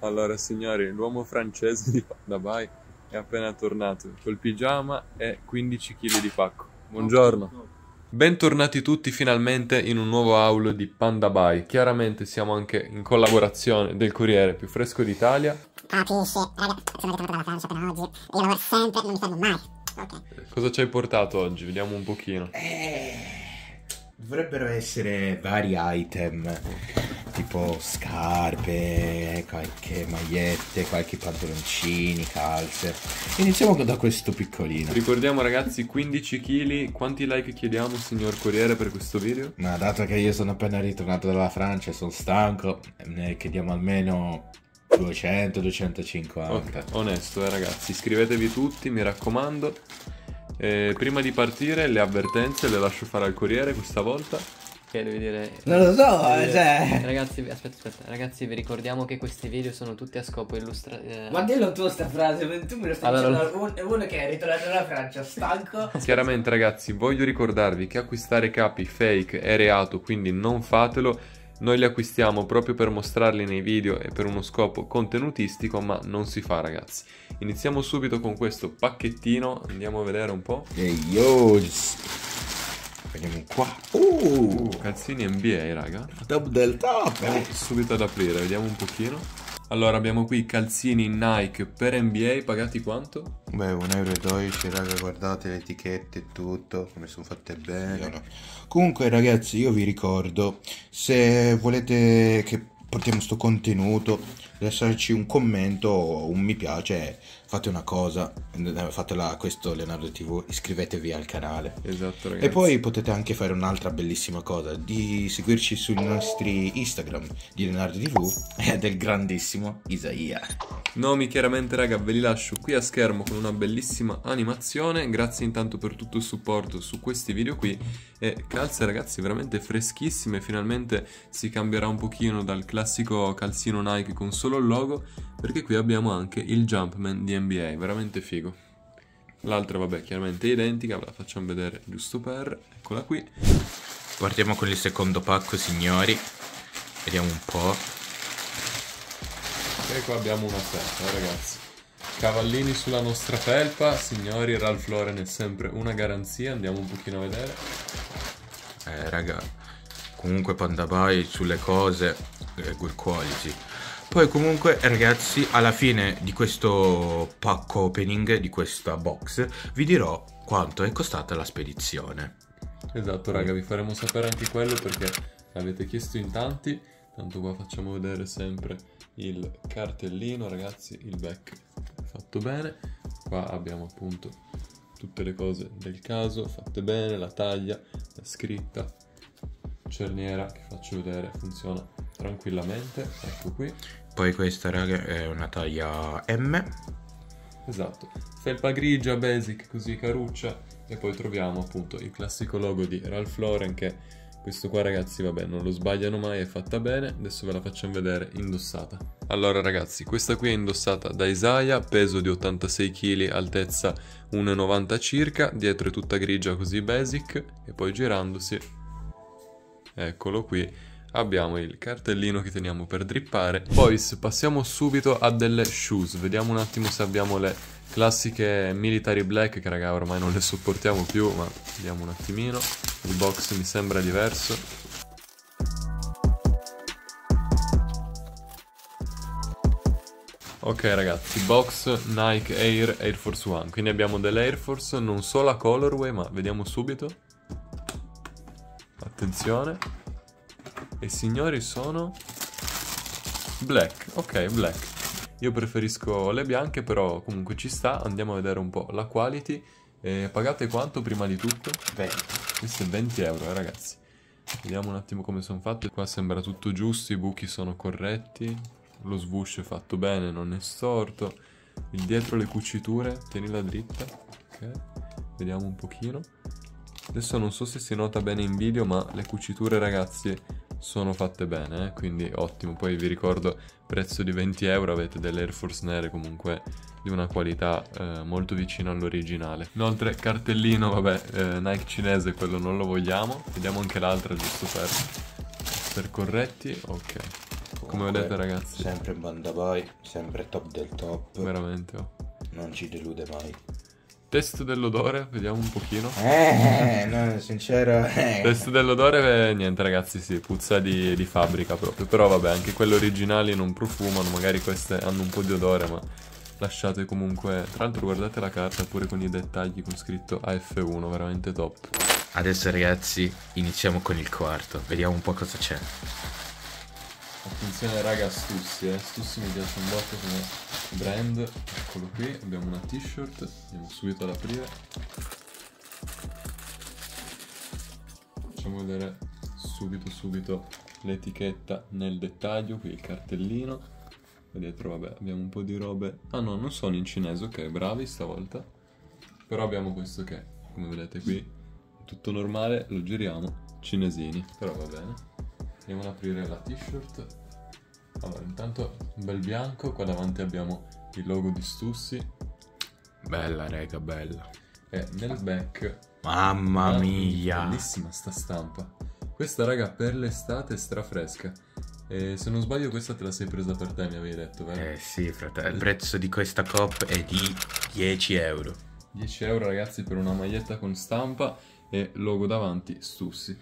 Allora signori, l'uomo francese di Dabai è appena tornato col pigiama e 15 kg di pacco. Buongiorno. Bentornati tutti finalmente in un nuovo haul di Pandabai. Chiaramente siamo anche in collaborazione del Corriere più fresco d'Italia. Capisce, raga, sono ritornato dalla Francia per oggi. Io lavoro sempre, non mi fermo mai. Okay. Cosa ci hai portato oggi? Vediamo un pochino. Eh Dovrebbero essere vari item, tipo scarpe, qualche magliette, qualche pantaloncini, calze. Iniziamo da questo piccolino. Ricordiamo ragazzi 15 kg, quanti like chiediamo signor Corriere per questo video? Ma dato che io sono appena ritornato dalla Francia e sono stanco, ne chiediamo almeno 200-250. Okay, onesto eh ragazzi, iscrivetevi tutti, mi raccomando. Eh, prima di partire le avvertenze le lascio fare al corriere questa volta. Che devi dire. Non lo so, eh, cioè. Ragazzi, aspetta, aspetta. Ragazzi, vi ricordiamo che questi video sono tutti a scopo illustrativo. Eh, ma dillo tu sta frase, tu me lo stai allora, dicendo uno, uno che è ritornato dalla Francia, stanco. Chiaramente, ragazzi, voglio ricordarvi che acquistare capi fake è reato, quindi non fatelo. Noi li acquistiamo proprio per mostrarli nei video e per uno scopo contenutistico, ma non si fa ragazzi. Iniziamo subito con questo pacchettino, andiamo a vedere un po'. Hey yo, vediamo qua. Uh, uh. calzini NBA raga. Top del top. Andiamo eh. subito ad aprire, vediamo un pochino. Allora abbiamo qui calzini Nike per NBA pagati quanto? Beh 1,12 euro raga guardate le etichette e tutto come sono fatte bene allora. Comunque ragazzi io vi ricordo se volete che portiamo sto contenuto lasciateci un commento o un mi piace fate una cosa, eh, fatela a questo Leonardo TV, iscrivetevi al canale. Esatto, ragazzi. E poi potete anche fare un'altra bellissima cosa, di seguirci sui nostri Instagram di Leonardo TV e del grandissimo Isaia. Nomi chiaramente raga ve li lascio qui a schermo con una bellissima animazione, grazie intanto per tutto il supporto su questi video qui e calze ragazzi veramente freschissime, finalmente si cambierà un pochino dal classico calzino Nike con solo il logo perché qui abbiamo anche il Jumpman di NBA, veramente figo. L'altra vabbè chiaramente identica, ve la facciamo vedere giusto per, eccola qui. Partiamo con il secondo pacco signori, vediamo un po'. E qua abbiamo una felpa eh, ragazzi. Cavallini sulla nostra felpa, signori Ralph Lauren è sempre una garanzia, andiamo un pochino a vedere. Eh raga, comunque Panda sulle cose, eh, good quality poi comunque ragazzi alla fine di questo pack opening, di questa box, vi dirò quanto è costata la spedizione. Esatto raga, vi faremo sapere anche quello perché l'avete chiesto in tanti, tanto qua facciamo vedere sempre il cartellino ragazzi, il back fatto bene, qua abbiamo appunto tutte le cose del caso fatte bene, la taglia, la scritta, cerniera che faccio vedere funziona tranquillamente ecco qui poi questa raga è una taglia M esatto felpa grigia basic così caruccia e poi troviamo appunto il classico logo di Ralph Lauren che questo qua ragazzi vabbè non lo sbagliano mai è fatta bene adesso ve la facciamo vedere indossata allora ragazzi questa qui è indossata da Isaiah peso di 86 kg altezza 1,90 circa dietro è tutta grigia così basic e poi girandosi eccolo qui, abbiamo il cartellino che teniamo per drippare. Poi passiamo subito a delle shoes, vediamo un attimo se abbiamo le classiche military black che raga ormai non le sopportiamo più, ma vediamo un attimino, il box mi sembra diverso. Ok ragazzi, box Nike Air Air Force One, quindi abbiamo delle Air Force non so la colorway ma vediamo subito Attenzione. E signori sono... Black. Ok, black. Io preferisco le bianche, però comunque ci sta. Andiamo a vedere un po' la quality. Eh, pagate quanto prima di tutto? 20. Questo è 20 euro, eh, ragazzi. Vediamo un attimo come sono fatte. Qua sembra tutto giusto, i buchi sono corretti. Lo swoosh è fatto bene, non è storto. Il dietro le cuciture, tienila dritta. Ok, vediamo un pochino. Adesso non so se si nota bene in video, ma le cuciture ragazzi sono fatte bene, eh? quindi ottimo. Poi vi ricordo, prezzo di 20 euro, avete delle Air Force nere comunque di una qualità eh, molto vicina all'originale. Inoltre cartellino, vabbè, eh, Nike cinese, quello non lo vogliamo. Vediamo anche l'altra giusto per, per corretti, ok. Come Comunque, vedete ragazzi Sempre Bandabai, sempre top del top Veramente oh. Non ci delude mai Test dell'odore, vediamo un pochino. Eh, no, sincero. Eh. Test dell'odore, eh, niente ragazzi, sì, puzza di, di, fabbrica proprio. Però vabbè, anche quelle originali non profumano, magari queste hanno un po' di odore, ma lasciate comunque... Tra l'altro guardate la carta pure con i dettagli con scritto AF1, veramente top. Adesso ragazzi, iniziamo con il quarto, vediamo un po' cosa c'è. Attenzione raga Stussi, eh. Stussi mi piace un botto come brand. Eccolo qui, abbiamo una t-shirt. Andiamo subito ad aprire. Facciamo vedere subito subito l'etichetta nel dettaglio, qui il cartellino. Qua dietro vabbè abbiamo un po' di robe. Ah no, non sono in cinese, ok, bravi stavolta. Però abbiamo questo che, come vedete qui, è tutto normale, lo giriamo, cinesini. Però va bene. Andiamo ad aprire la t-shirt. Allora, intanto un bel bianco, qua davanti abbiamo il logo di Stussi. Bella rega, bella. E nel back... Mamma mia! Bellissima sta stampa. Questa raga per l'estate è strafresca. E se non sbaglio questa te la sei presa per te, mi avevi detto, vero? Eh sì, fratello. Il prezzo di questa cop è di 10 euro. 10 euro ragazzi per una maglietta con stampa e logo davanti Stussi.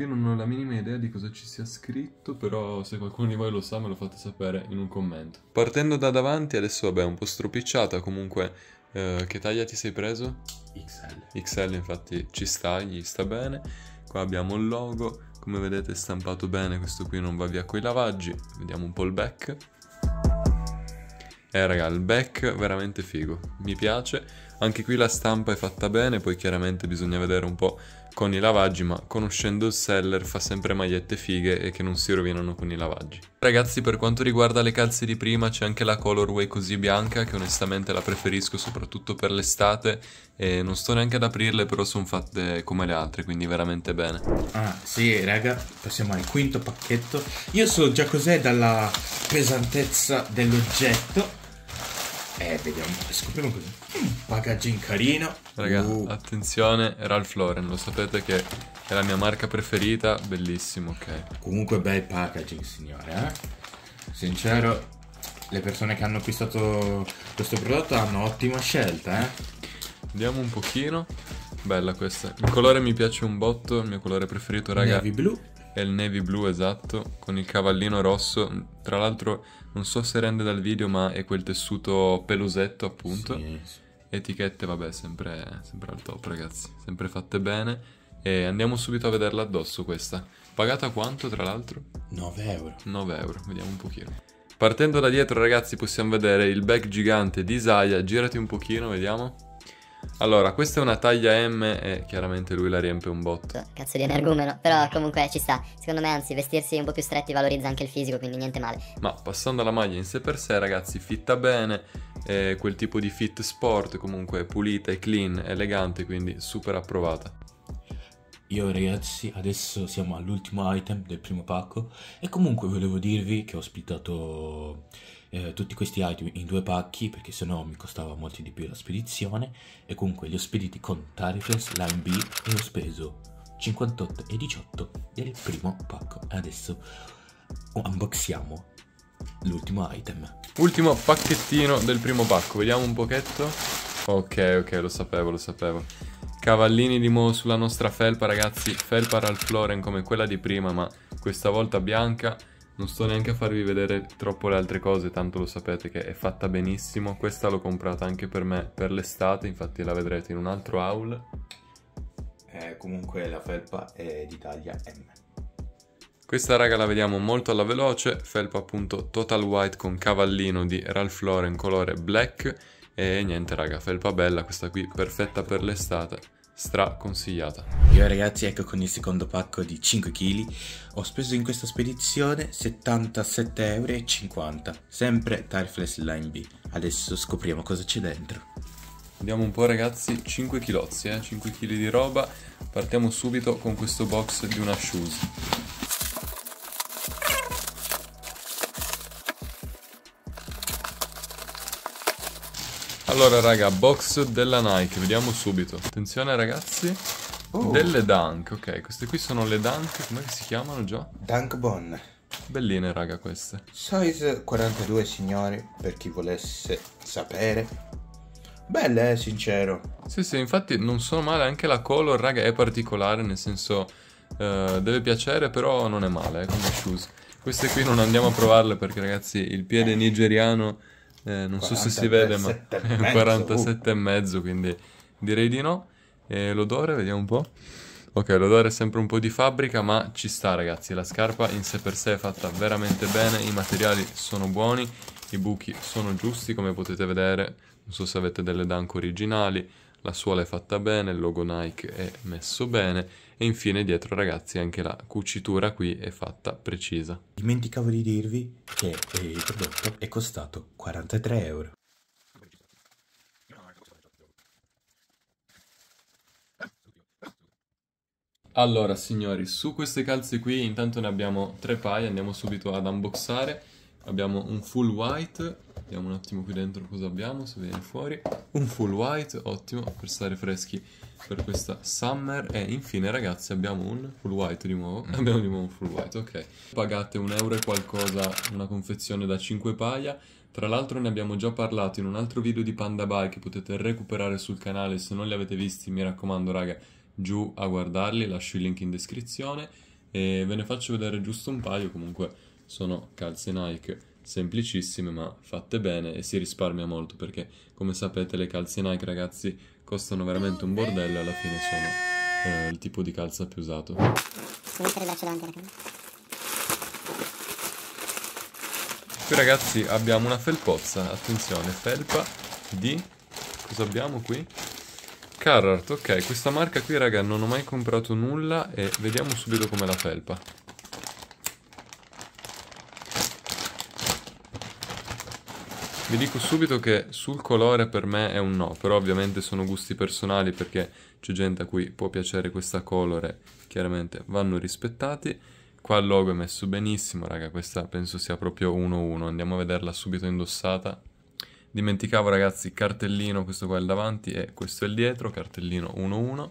Qui non ho la minima idea di cosa ci sia scritto, però se qualcuno di voi lo sa me lo fate sapere in un commento. Partendo da davanti, adesso vabbè, un po' stropicciata comunque. Eh, che taglia ti sei preso? XL. XL infatti ci sta, gli sta bene. Qua abbiamo il logo, come vedete è stampato bene, questo qui non va via coi lavaggi. Vediamo un po' il back. Eh raga, il back veramente figo, mi piace. Anche qui la stampa è fatta bene, poi chiaramente bisogna vedere un po' con i lavaggi, ma conoscendo il seller fa sempre magliette fighe e che non si rovinano con i lavaggi. Ragazzi, per quanto riguarda le calze di prima, c'è anche la colorway così bianca, che onestamente la preferisco soprattutto per l'estate, e non sto neanche ad aprirle, però sono fatte come le altre, quindi veramente bene. Ah, sì, raga, passiamo al quinto pacchetto. Io so già cos'è dalla pesantezza dell'oggetto, eh, vediamo, scopriamo così. Un packaging mm, carino. Raga, uh. attenzione, Ralph Lauren, lo sapete che è la mia marca preferita, bellissimo, ok. Comunque bel packaging, signore, eh? Sincero, le persone che hanno acquistato questo prodotto hanno ottima scelta, eh? Vediamo un pochino. Bella questa. Il colore mi piace un botto, il mio colore preferito, raga. Navy blu. È il navy blu, esatto, con il cavallino rosso. Tra l'altro non so se rende dal video, ma è quel tessuto pelosetto, appunto. Sì, sì. Etichette, vabbè, sempre, sempre al top, ragazzi, sempre fatte bene. E andiamo subito a vederla addosso questa. Pagata quanto, tra l'altro? 9 euro. 9 euro, vediamo un pochino. Partendo da dietro, ragazzi, possiamo vedere il bag gigante di Zaya. Girati un pochino, vediamo. Allora, questa è una taglia M e chiaramente lui la riempie un botto. Cioè, cazzo di energumeno, però comunque ci sta. Secondo me, anzi, vestirsi un po' più stretti valorizza anche il fisico, quindi niente male. Ma passando alla maglia in sé per sé, ragazzi, fitta bene, eh, quel tipo di fit sport, comunque pulita e clean, elegante, quindi super approvata. Io ragazzi, adesso siamo all'ultimo item del primo pacco e comunque volevo dirvi che ho ospitato eh, tutti questi item in due pacchi perché sennò mi costava molto di più la spedizione e comunque li ho spediti con Tarifes, Line B e ho speso 58,18 del primo pacco e adesso unboxiamo l'ultimo item ultimo pacchettino del primo pacco vediamo un pochetto ok ok lo sapevo lo sapevo Cavallini di mo sulla nostra felpa ragazzi, felpa Ralph Lauren come quella di prima ma questa volta bianca non sto neanche a farvi vedere troppo le altre cose, tanto lo sapete che è fatta benissimo. Questa l'ho comprata anche per me per l'estate, infatti la vedrete in un altro haul. Eh, comunque la felpa è di taglia M. Questa raga la vediamo molto alla veloce, felpa appunto total white con cavallino di Ralph Lauren colore black e niente raga, felpa bella, questa qui perfetta per l'estate straconsigliata. Io ragazzi ecco con il secondo pacco di 5 kg ho speso in questa spedizione 77,50€, sempre Tireflex Line B. Adesso scopriamo cosa c'è dentro. Vediamo un po' ragazzi, 5 kg, eh? 5 kg di roba. Partiamo subito con questo box di una shoes. Allora raga, box della Nike, vediamo subito. Attenzione ragazzi. Oh. Delle Dunk, ok, queste qui sono le Dunk, come si chiamano già? Dunk Bon. Belline raga queste. Size 42 signori, per chi volesse sapere. Belle, eh, sincero. Sì, sì, infatti non sono male, anche la color raga è particolare, nel senso eh, deve piacere, però non è male, eh, come shoes. Queste qui non andiamo a provarle perché ragazzi il piede nigeriano eh, non so se si vede, ma 47,5 uh. quindi direi di no. E l'odore, vediamo un po'. Ok, l'odore è sempre un po' di fabbrica, ma ci sta ragazzi, la scarpa in sé per sé è fatta veramente bene, i materiali sono buoni, i buchi sono giusti come potete vedere, non so se avete delle Dunk originali, la suola è fatta bene, il logo Nike è messo bene e infine dietro ragazzi anche la cucitura qui è fatta precisa. Dimenticavo di dirvi che il prodotto è costato 43 euro. Allora signori, su queste calze qui intanto ne abbiamo tre paia, andiamo subito ad unboxare abbiamo un full white vediamo un attimo qui dentro cosa abbiamo se viene fuori un full white ottimo per stare freschi per questa summer e infine ragazzi abbiamo un full white di nuovo mm. abbiamo di nuovo un full white ok pagate un euro e qualcosa una confezione da 5 paia tra l'altro ne abbiamo già parlato in un altro video di Panda Buy che potete recuperare sul canale se non li avete visti mi raccomando raga giù a guardarli lascio il link in descrizione e ve ne faccio vedere giusto un paio comunque sono calze Nike semplicissime ma fatte bene e si risparmia molto perché come sapete le calze Nike ragazzi costano veramente un bordello e alla fine sono eh, il tipo di calza più usato. Qui ragazzi abbiamo una felpozza, attenzione, felpa di... cosa abbiamo qui? Carhartt, ok, questa marca qui raga non ho mai comprato nulla e vediamo subito come la felpa. Vi dico subito che sul colore per me è un no, però ovviamente sono gusti personali perché c'è gente a cui può piacere questa colore, chiaramente vanno rispettati. Qua il logo è messo benissimo, raga, questa penso sia proprio 1-1, andiamo a vederla subito indossata. Dimenticavo ragazzi, cartellino, questo qua è il davanti e questo è il dietro, cartellino 1-1.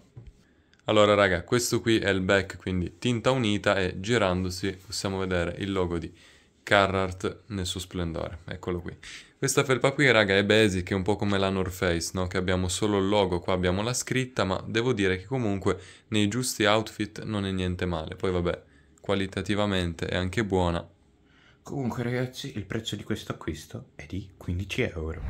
Allora raga, questo qui è il back, quindi tinta unita e girandosi possiamo vedere il logo di Carrart nel suo splendore, eccolo qui. Questa felpa qui, raga, è basic, è un po' come la North Face, no? Che abbiamo solo il logo, qua abbiamo la scritta, ma devo dire che comunque nei giusti outfit non è niente male. Poi vabbè, qualitativamente è anche buona. Comunque ragazzi, il prezzo di questo acquisto è di 15 euro.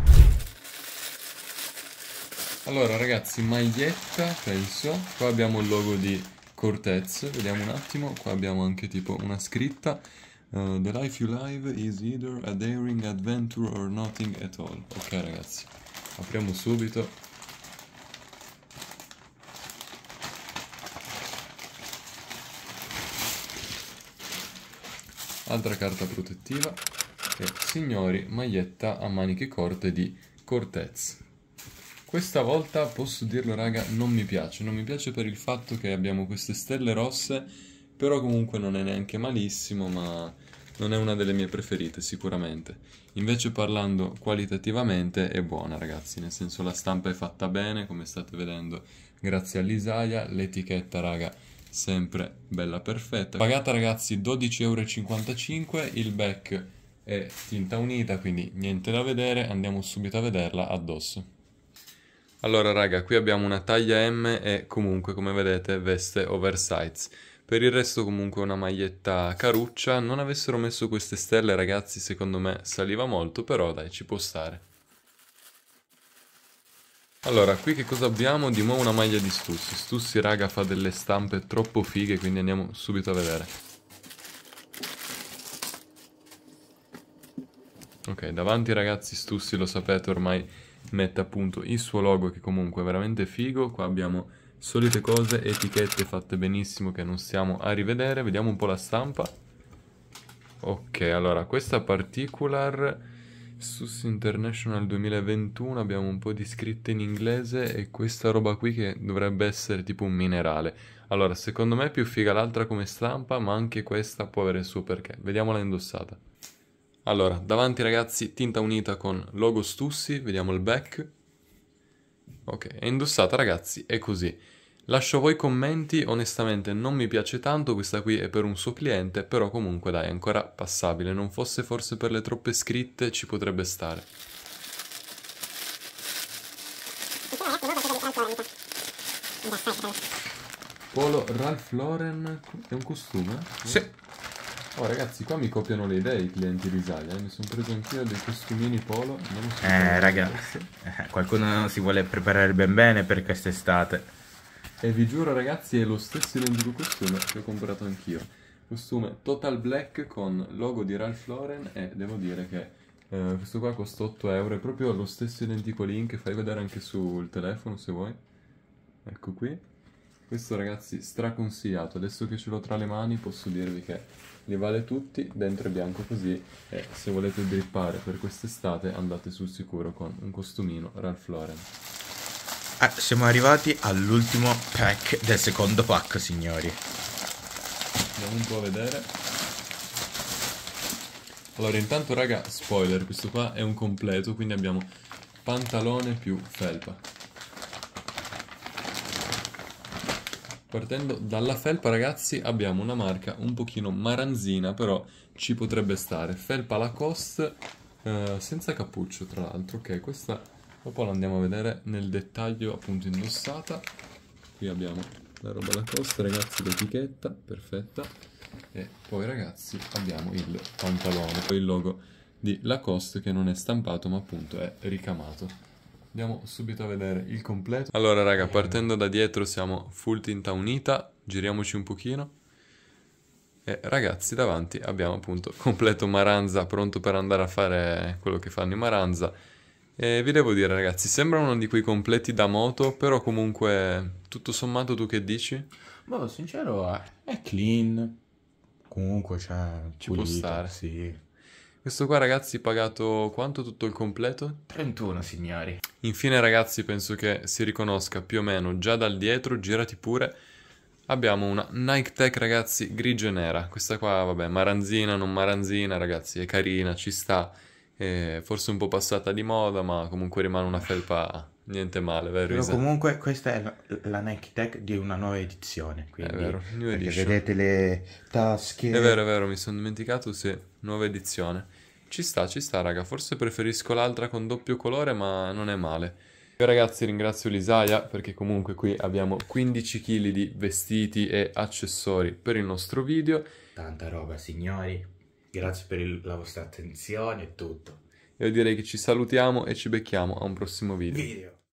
Allora ragazzi, maglietta, penso. Qua abbiamo il logo di Cortez, vediamo un attimo. Qua abbiamo anche tipo una scritta. Eh, the life you live is either a daring adventure or nothing at all. Ok ragazzi, apriamo subito. Altra carta protettiva. E, signori, maglietta a maniche corte di Cortez. Questa volta, posso dirlo raga, non mi piace. Non mi piace per il fatto che abbiamo queste stelle rosse però comunque non è neanche malissimo, ma non è una delle mie preferite sicuramente. Invece parlando qualitativamente è buona ragazzi, nel senso la stampa è fatta bene, come state vedendo, grazie all'Isaia, l'etichetta raga sempre bella perfetta. Pagata ragazzi 12,55€, il back è tinta unita, quindi niente da vedere, andiamo subito a vederla addosso. Allora raga, qui abbiamo una taglia M e comunque come vedete veste oversize. Per il resto comunque una maglietta caruccia, non avessero messo queste stelle ragazzi secondo me saliva molto, però dai ci può stare. Allora, qui che cosa abbiamo? Di nuovo una maglia di Stussi. Stussi, raga, fa delle stampe troppo fighe, quindi andiamo subito a vedere. Ok, davanti ragazzi Stussi, lo sapete, ormai mette appunto il suo logo che comunque è veramente figo. Qua abbiamo Solite cose, etichette fatte benissimo che non stiamo a rivedere. Vediamo un po' la stampa. Ok, allora, questa particular... SUS International 2021 abbiamo un po' di scritte in inglese e questa roba qui che dovrebbe essere tipo un minerale. Allora, secondo me è più figa l'altra come stampa, ma anche questa può avere il suo perché. Vediamola indossata. Allora, davanti ragazzi, tinta unita con logo Stussi, vediamo il back. Ok, è indossata ragazzi, è così. Lascio voi commenti, onestamente non mi piace tanto, questa qui è per un suo cliente, però comunque dai, è ancora passabile, non fosse forse per le troppe scritte ci potrebbe stare. Polo Ralph Lauren è un costume? Sì. Oh ragazzi, qua mi copiano le idee i clienti Risaia, eh? mi sono preso anch'io dei costumini polo. Non so eh raga, eh, qualcuno si vuole preparare ben bene per quest'estate. E vi giuro ragazzi, è lo stesso identico costume che ho comprato anch'io. Costume total black con logo di Ralph Lauren e devo dire che eh, questo qua costa 8 euro, è proprio lo stesso identico link, fai vedere anche sul telefono se vuoi. Ecco qui. Questo ragazzi straconsigliato, adesso che ce l'ho tra le mani posso dirvi che li vale tutti, dentro è bianco così e se volete drippare per quest'estate andate sul sicuro con un costumino Ralph Lauren. Eh, siamo arrivati all'ultimo pack del secondo pack signori. Andiamo un po' a vedere. Allora, intanto, raga, spoiler, questo qua è un completo, quindi abbiamo pantalone più felpa. Partendo dalla felpa ragazzi abbiamo una marca un pochino maranzina però ci potrebbe stare. Felpa Lacoste eh, senza cappuccio tra l'altro. Ok questa dopo la andiamo a vedere nel dettaglio appunto indossata. Qui abbiamo la roba Lacoste ragazzi l'etichetta perfetta. E poi ragazzi abbiamo il pantalone, poi il logo di Lacoste che non è stampato ma appunto è ricamato. Andiamo subito a vedere il completo. Allora raga, partendo da dietro siamo full tinta unita, giriamoci un pochino. E ragazzi, davanti abbiamo appunto completo Maranza, pronto per andare a fare quello che fanno i Maranza. E vi devo dire ragazzi, sembra uno di quei completi da moto, però comunque tutto sommato tu che dici? Boh, sincero, è clean, comunque cioè, ci pulito, può stare. Sì. Questo qua ragazzi pagato quanto tutto il completo? 31 signori. Infine ragazzi penso che si riconosca più o meno già dal dietro, girati pure. Abbiamo una Nike Tech ragazzi grigio e nera. Questa qua vabbè maranzina, non maranzina ragazzi, è carina, ci sta. È forse un po' passata di moda ma comunque rimane una felpa Niente male, vero? Isa? comunque questa è la, la, Nike Tech di una nuova edizione, quindi è vero, New Edition. vedete le tasche. È vero, è vero, mi sono dimenticato, sì, nuova edizione. Ci sta, ci sta, raga. Forse preferisco l'altra con doppio colore, ma non è male. Io ragazzi ringrazio l'Isaia perché comunque qui abbiamo 15 kg di vestiti e accessori per il nostro video. Tanta roba signori, grazie per il, la vostra attenzione e tutto. Io direi che ci salutiamo e ci becchiamo a un prossimo video. video.